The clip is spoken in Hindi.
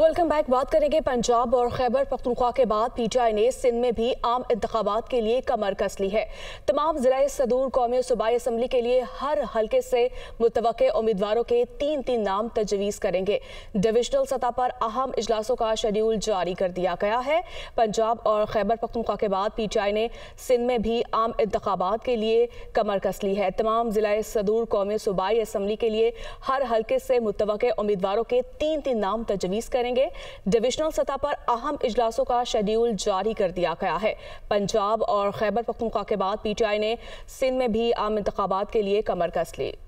वेलकम बैक बात करेंगे पंजाब और खैबर पख्तनख्वा के बाद पीटीआई ने सिंध में भी आम इंतबात के लिए कमर कस ली है तमाम ज़िला सदूर कौमी सूबाई असम्बली के लिए हर हल्के से मुतव उम्मीदवारों के तीन तीन नाम तजवीज़ करेंगे डिविजनल सतह पर अहम इजलासों का शेड्यूल जारी कर दिया गया है पंजाब और खैबर पख्तनख्वा के बाद पी टी आई ने सिंध में भी आम इंतबात के लिए कमर कस ली है तमाम ज़िला सदूर कौमी सूबाई असम्बली के लिए हर हल्के से मुतव उम्मीदवारों के तीन तीन नाम तजवीज़ करें करेंगे डिविजनल सतह पर अहम इजलासों का शेड्यूल जारी कर दिया गया है पंजाब और खैबर पखनखा के बाद पीटीआई ने सिंध में भी आम इंतबात के लिए कमर कस ली